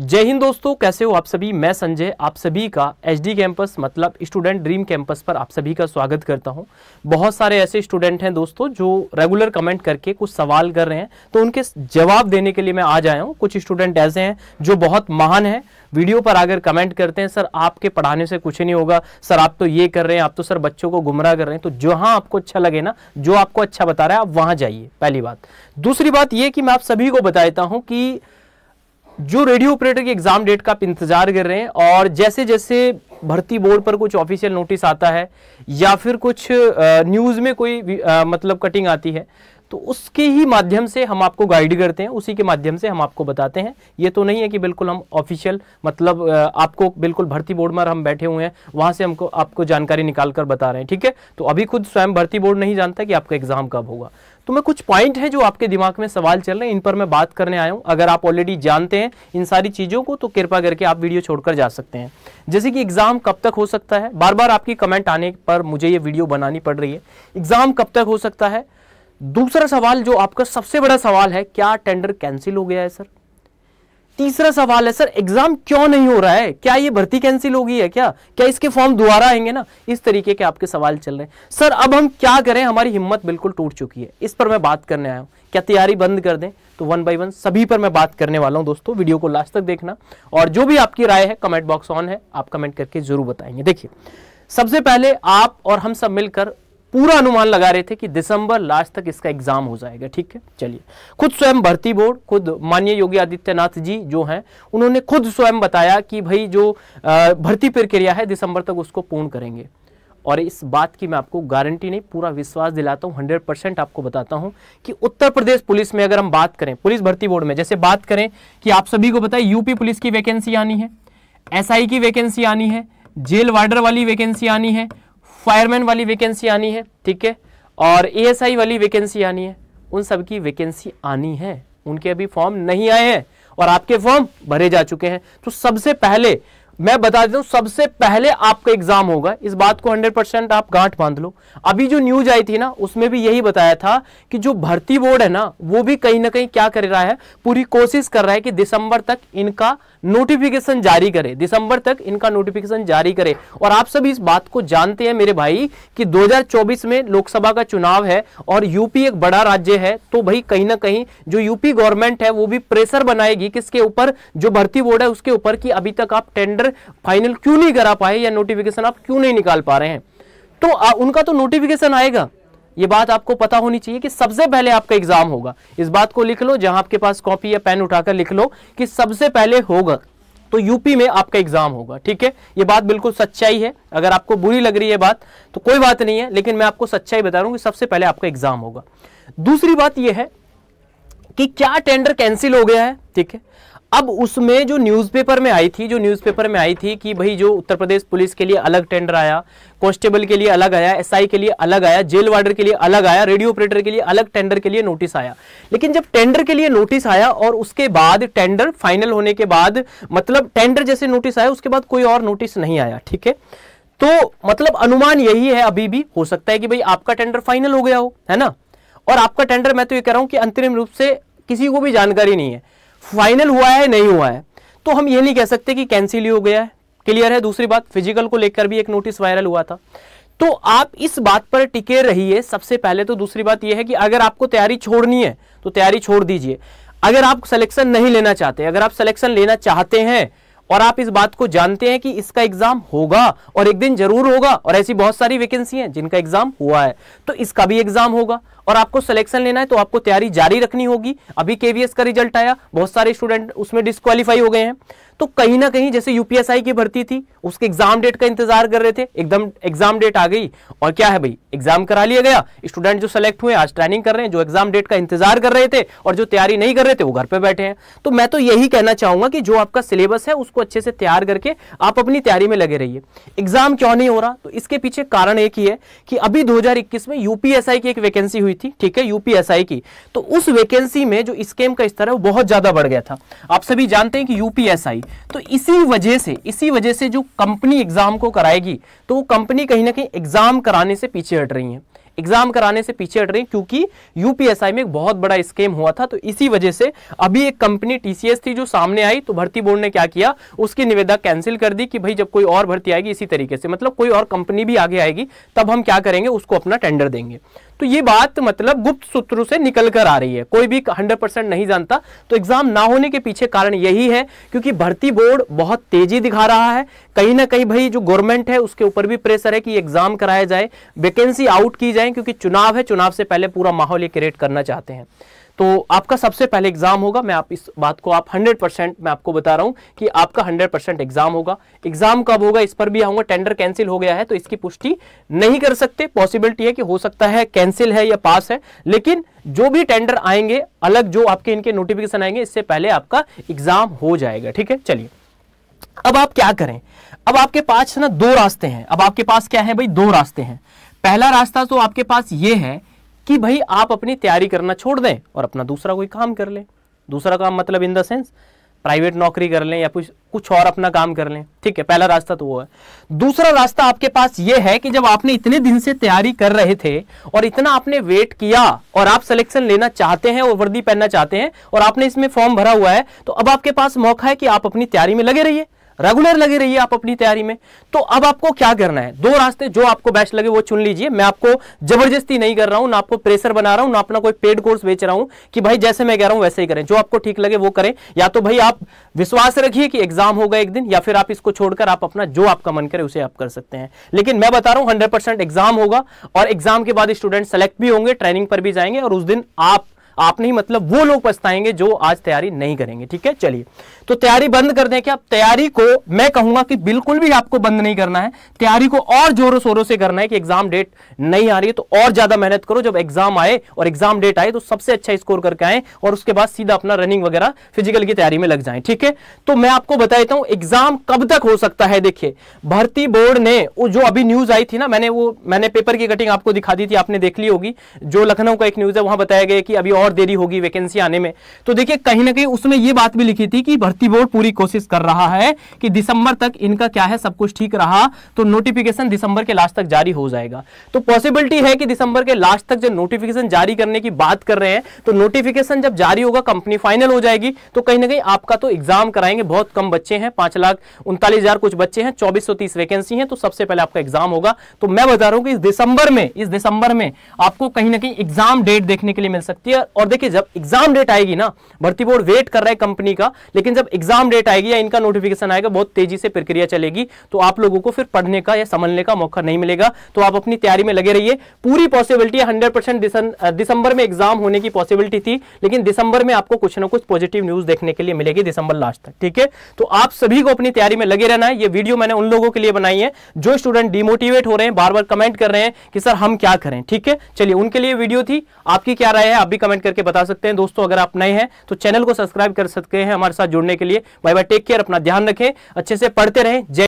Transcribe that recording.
जय हिंद दोस्तों कैसे हो आप सभी मैं संजय आप सभी का एचडी कैंपस मतलब स्टूडेंट ड्रीम कैंपस पर आप सभी का स्वागत करता हूं बहुत सारे ऐसे स्टूडेंट हैं दोस्तों जो रेगुलर कमेंट करके कुछ सवाल कर रहे हैं तो उनके जवाब देने के लिए मैं आज आया हूं कुछ स्टूडेंट ऐसे हैं जो बहुत महान हैं वीडियो पर आकर कमेंट करते हैं सर आपके पढ़ाने से कुछ नहीं होगा सर आप तो ये कर रहे हैं आप तो सर बच्चों को गुमराह कर रहे हैं तो जहां आपको अच्छा लगे ना जो आपको अच्छा बता रहा है आप वहां जाइए पहली बात दूसरी बात ये कि मैं आप सभी को बताता हूँ कि जो रेडियो ऑपरेटर की एग्जाम डेट का आप इंतजार कर रहे हैं और जैसे जैसे भर्ती बोर्ड पर कुछ ऑफिशियल नोटिस आता है या फिर कुछ न्यूज़ में कोई मतलब कटिंग आती है तो उसके ही माध्यम से हम आपको गाइड करते हैं उसी के माध्यम से हम आपको बताते हैं ये तो नहीं है कि बिल्कुल हम ऑफिशियल मतलब आपको बिल्कुल भर्ती बोर्ड में हम बैठे हुए हैं वहाँ से हमको आपको जानकारी निकाल कर बता रहे हैं ठीक है तो अभी खुद स्वयं भर्ती बोर्ड नहीं जानता कि आपका एग्ज़ाम कब होगा तो मैं कुछ पॉइंट हैं जो आपके दिमाग में सवाल चल रहे हैं इन पर मैं बात करने आया हूँ अगर आप ऑलरेडी जानते हैं इन सारी चीज़ों को तो कृपा करके आप वीडियो छोड़कर जा सकते हैं जैसे कि एग्ज़ाम कब तक हो सकता है बार बार आपकी कमेंट आने पर मुझे ये वीडियो बनानी पड़ रही है एग्ज़ाम कब तक हो सकता है दूसरा सवाल जो आपका सबसे बड़ा सवाल है क्या टेंडर कैंसिल हो गया है सर तीसरा सवाल है सर एग्जाम क्यों नहीं हो रहा है क्या ये भर्ती कैंसिल हो गई है क्या क्या इसके फॉर्म दोबारा आएंगे ना इस तरीके के आपके सवाल चल रहे हैं सर अब हम क्या करें हमारी हिम्मत बिल्कुल टूट चुकी है इस पर मैं बात करने आया हूं क्या तैयारी बंद कर दें तो वन बाई वन सभी पर मैं बात करने वाला हूं दोस्तों वीडियो को लास्ट तक देखना और जो भी आपकी राय है कमेंट बॉक्स ऑन है आप कमेंट करके जरूर बताएंगे देखिए सबसे पहले आप और हम सब मिलकर पूरा अनुमान लगा रहे थे कि दिसंबर लास्ट तक इसका एग्जाम हो जाएगा ठीक है चलिए खुद स्वयं भर्ती बोर्ड खुद माननीय योगी आदित्यनाथ जी जो हैं उन्होंने खुद स्वयं बताया कि भाई जो भर्ती प्रक्रिया है दिसंबर तक उसको पूर्ण करेंगे और इस बात की मैं आपको गारंटी नहीं पूरा विश्वास दिलाता हूँ हंड्रेड आपको बताता हूँ कि उत्तर प्रदेश पुलिस में अगर हम बात करें पुलिस भर्ती बोर्ड में जैसे बात करें कि आप सभी को बताए यूपी पुलिस की वैकेंसी आनी है एस की वैकेंसी आनी है जेल वार्डर वाली वैकेंसी आनी है फायरमैन वाली वैकेंसी आनी है ठीक है और एएसआई वाली वैकेंसी आनी है उन सबकी वैकेंसी आनी है उनके अभी फॉर्म नहीं आए हैं और आपके फॉर्म भरे जा चुके हैं तो सबसे पहले मैं बता देता हूं सबसे पहले आपका एग्जाम होगा इस बात को 100 परसेंट आप गांठ बांध लो अभी जो न्यूज आई थी ना उसमें भी यही बताया था कि जो भर्ती बोर्ड है ना वो भी कहीं ना कहीं क्या कर रहा है पूरी कोशिश कर रहा है कि दिसंबर तक इनका नोटिफिकेशन जारी करे दिसंबर तक इनका नोटिफिकेशन जारी करे और आप सभी इस बात को जानते हैं मेरे भाई कि 2024 में लोकसभा का चुनाव है और यूपी एक बड़ा राज्य है तो भाई कहीं ना कहीं जो यूपी गवर्नमेंट है वो भी प्रेशर बनाएगी किसके ऊपर जो भर्ती बोर्ड है उसके ऊपर कि अभी तक आप टेंडर फाइनल क्यों नहीं करा पाए या नोटिफिकेशन आप क्यों नहीं निकाल पा रहे हैं तो आ, उनका तो नोटिफिकेशन आएगा ये बात आपको पता होनी चाहिए कि सबसे पहले आपका एग्जाम होगा इस बात को लिख लो जहां आपके पास कॉपी या पेन उठाकर लिख लो कि सबसे पहले होगा तो यूपी में आपका एग्जाम होगा ठीक है ये बात बिल्कुल सच्चाई है अगर आपको बुरी लग रही है बात तो कोई बात नहीं है लेकिन मैं आपको सच्चाई बता रहा हूं कि सबसे पहले आपका एग्जाम होगा दूसरी बात यह है कि क्या टेंडर कैंसिल हो गया है ठीक है अब उसमें जो न्यूज़पेपर में आई थी जो न्यूज़पेपर में आई थी कि भाई जो उत्तर प्रदेश पुलिस के लिए अलग टेंडर आया कॉन्स्टेबल के लिए अलग आया एसआई के लिए अलग आया जेल वार्डर के लिए अलग आया रेडियो ऑपरेटर के लिए अलग टेंडर के लिए नोटिस आया लेकिन जब टेंडर के लिए नोटिस आया और उसके बाद टेंडर फाइनल होने के बाद मतलब टेंडर जैसे नोटिस आया उसके बाद कोई और नोटिस नहीं आया ठीक है तो मतलब अनुमान यही है अभी भी हो सकता है कि भाई आपका टेंडर फाइनल हो गया हो है ना और आपका टेंडर मैं तो ये कह रहा हूं कि अंतरिम रूप से किसी को भी जानकारी नहीं है फाइनल हुआ है नहीं हुआ है तो हम ये नहीं कह सकते कि कैंसिल ही हो गया है क्लियर है दूसरी बात फिजिकल को लेकर भी एक नोटिस वायरल हुआ था तो आप इस बात पर टिके रहिए सबसे पहले तो दूसरी बात यह है कि अगर आपको तैयारी छोड़नी है तो तैयारी छोड़ दीजिए अगर आप सिलेक्शन नहीं लेना चाहते अगर आप सिलेक्शन लेना चाहते हैं और आप इस बात को जानते हैं कि इसका एग्जाम होगा और एक दिन जरूर होगा और ऐसी बहुत सारी वैकेंसी हैं जिनका एग्जाम हुआ है तो इसका भी एग्जाम होगा और आपको सिलेक्शन लेना है तो आपको तैयारी जारी रखनी होगी अभी केवीएस का रिजल्ट आया बहुत सारे स्टूडेंट उसमें डिस्कालीफाई हो गए हैं तो कहीं ना कहीं जैसे यूपीएसआई की भर्ती थी उसके एग्जाम डेट का इंतजार कर रहे थे एकदम एग्जाम डेट आ गई और क्या है भाई एग्जाम करा लिया गया स्टूडेंट जो सेलेक्ट हुए आज ट्रेनिंग कर रहे हैं जो एग्जाम डेट का इंतजार कर रहे थे और जो तैयारी नहीं कर रहे थे वो घर पर बैठे हैं तो मैं तो यही कहना चाहूंगा कि जो आपका सिलेबस है उसको अच्छे से तैयार करके आप अपनी तैयारी में लगे रहिए एग्जाम क्यों नहीं हो रहा तो इसके पीछे कारण एक ही है कि अभी दो में यूपीएसआई की एक वैकेंसी हुई थी ठीक है यूपीएसआई की तो उस वैकेंसी में जो स्केम का स्तर है वो बहुत ज्यादा बढ़ गया था आप सभी जानते हैं कि यूपीएसआई तो इसी वजह से इसी वजह से जो कंपनी एग्ज़ाम को कराएगी तो वो कंपनी कहीं ना कहीं एग्ज़ाम कराने से पीछे हट रही है एग्जाम कराने से पीछे हट रही है क्योंकि यूपीएसआई में एक बहुत बड़ा स्कैम हुआ था तो इसी वजह से अभी एक कंपनी टीसीएस थी जो सामने आई तो भर्ती बोर्ड ने क्या किया उसकी निवेदा कैंसिल कर दी कि भाई जब कोई और भर्ती आएगी इसी तरीके से मतलब कोई और कंपनी भी आगे आएगी तब हम क्या करेंगे उसको अपना टेंडर देंगे तो ये बात मतलब गुप्त सूत्रों से निकल कर आ रही है कोई भी 100% नहीं जानता तो एग्जाम ना होने के पीछे कारण यही है क्योंकि भर्ती बोर्ड बहुत तेजी दिखा रहा है कहीं ना कहीं भाई जो गवर्नमेंट है उसके ऊपर भी प्रेशर है कि एग्जाम कराया जाए वैकेंसी आउट की जाए क्योंकि चुनाव है चुनाव से पहले पूरा माहौल ये क्रिएट करना चाहते हैं तो आपका सबसे पहले एग्जाम होगा मैं आप इस बात को आप 100 परसेंट मैं आपको बता रहा हूं कि आपका 100 परसेंट एग्जाम होगा एग्जाम कब होगा इस पर भी आऊंगा टेंडर कैंसिल हो गया है तो इसकी पुष्टि नहीं कर सकते पॉसिबिलिटी है कि हो सकता है कैंसिल है या पास है लेकिन जो भी टेंडर आएंगे अलग जो आपके इनके नोटिफिकेशन आएंगे इससे पहले आपका एग्जाम हो जाएगा ठीक है चलिए अब आप क्या करें अब आपके पास ना दो रास्ते हैं अब आपके पास क्या है भाई दो रास्ते हैं पहला रास्ता तो आपके पास ये है कि भाई आप अपनी तैयारी करना छोड़ दें और अपना दूसरा कोई काम कर लें दूसरा काम मतलब इन द सेंस प्राइवेट नौकरी कर लें या कुछ कुछ और अपना काम कर लें ठीक है पहला रास्ता तो वो है दूसरा रास्ता आपके पास ये है कि जब आपने इतने दिन से तैयारी कर रहे थे और इतना आपने वेट किया और आप सिलेक्शन लेना चाहते हैं और वर्दी पहनना चाहते हैं और आपने इसमें फॉर्म भरा हुआ है तो अब आपके पास मौका है कि आप अपनी तैयारी में लगे रहिए रेगुलर लगे रहिए आप अपनी तैयारी में तो अब आपको क्या करना है दो रास्ते जो आपको बेस्ट लगे वो चुन लीजिए मैं आपको जबरदस्ती नहीं कर रहा हूं ना आपको प्रेशर बना रहा हूं ना अपना कोई पेड कोर्स बेच रहा हूं कि भाई जैसे मैं कह रहा हूं वैसे ही करें जो आपको ठीक लगे वो करें या तो भाई आप विश्वास रखिए कि एग्जाम होगा एक दिन या फिर आप इसको छोड़कर आप अपना जो आपका मन करे उसे आप कर सकते हैं लेकिन मैं बता रहा हूं हंड्रेड एग्जाम होगा और एग्जाम के बाद स्टूडेंट सेलेक्ट भी होंगे ट्रेनिंग पर भी जाएंगे और उस दिन आप आप नहीं मतलब वो लोग पछताएंगे जो आज तैयारी नहीं करेंगे ठीक है चलिए तो तैयारी बंद कर दें क्या तैयारी को मैं कहूंगा कि बिल्कुल भी आपको बंद नहीं करना है तैयारी को और जोरों शोरों से करना है कि एग्जाम डेट नहीं आ रही है तो और ज्यादा मेहनत करो जब एग्जाम आए और एग्जाम डेट आए तो सबसे अच्छा स्कोर करके आए और उसके बाद सीधा अपना रनिंग वगैरह फिजिकल की तैयारी में लग जाए ठीक है तो मैं आपको बता देता हूं एग्जाम कब तक हो सकता है देखिए भर्ती बोर्ड ने वो जो अभी न्यूज आई थी ना मैंने वो मैंने पेपर की कटिंग आपको दिखा दी थी आपने देख ली होगी जो लखनऊ का एक न्यूज है वहां बताया गया कि अभी और और देरी होगी वैकेंसी आने में तो देखिए कहीं ना कहीं उसमें यह बात भी लिखी थी कि भर्ती बोर्ड पूरी कोशिश कर रहा है कि दिसंबर तक इनका क्या है सब कुछ ठीक रहा तो नोटिफिकेशन दिसंबर के लास्ट तक जारी हो जाएगा तो पॉसिबिलिटी है कि दिसंबर के लास्ट तक जो नोटिफिकेशन जारी करने की बात कर रहे हैं तो नोटिफिकेशन जब जारी होगा कंपनी फाइनल हो जाएगी तो कहीं ना कहीं आपका तो एग्जाम कराएंगे बहुत कम बच्चे हैं पांच लाख उनतालीस हजार कुछ बच्चे हैं चौबीस सौ तीस वैकेंसी है तो सबसे पहले आपका एग्जाम होगा तो मैं बता रहा हूं कि इस दिसंबर में इस दिसंबर में आपको कहीं ना कहीं एग्जाम डेट देखने के लिए मिल सकती है और देखिए जब एग्जाम डेट आएगी ना भर्ती बोर्ड वेट कर रहा है कंपनी का लेकिन जब एग्जाम डेट आएगी या इनका नोटिफिकेशन आएगा बहुत तेजी से प्रक्रिया चलेगी तो आप लोगों को फिर पढ़ने का या समझने का मौका नहीं मिलेगा तो आप अपनी तैयारी में लगे रहिए पूरी पॉसिबिलिटी हंड्रेड दिसंबर में एग्जाम होने की पॉसिबिलिटी थी लेकिन दिसंबर में आपको कुछ ना कुछ पॉजिटिव न्यूज देखने के लिए मिलेगी दिसंबर लास्ट तक ठीक है तो आप सभी को अपनी तैयारी में लगे रहना है ये वीडियो मैंने उन लोगों के लिए बनाई है जो स्टूडेंट डिमोटिवेट हो रहे हैं बार बार कमेंट कर रहे हैं कि सर हम क्या करें ठीक है चलिए उनके लिए वीडियो थी आपकी क्या राय है आप भी कमेंट कमेंट करके बता सकते हैं दोस्तों अगर आप नए हैं तो चैनल को सब्सक्राइब कर सकते हैं हमारे साथ जुड़ने के लिए बाय बाय टेक केयर अपना ध्यान रखें अच्छे से पढ़ते रहें जय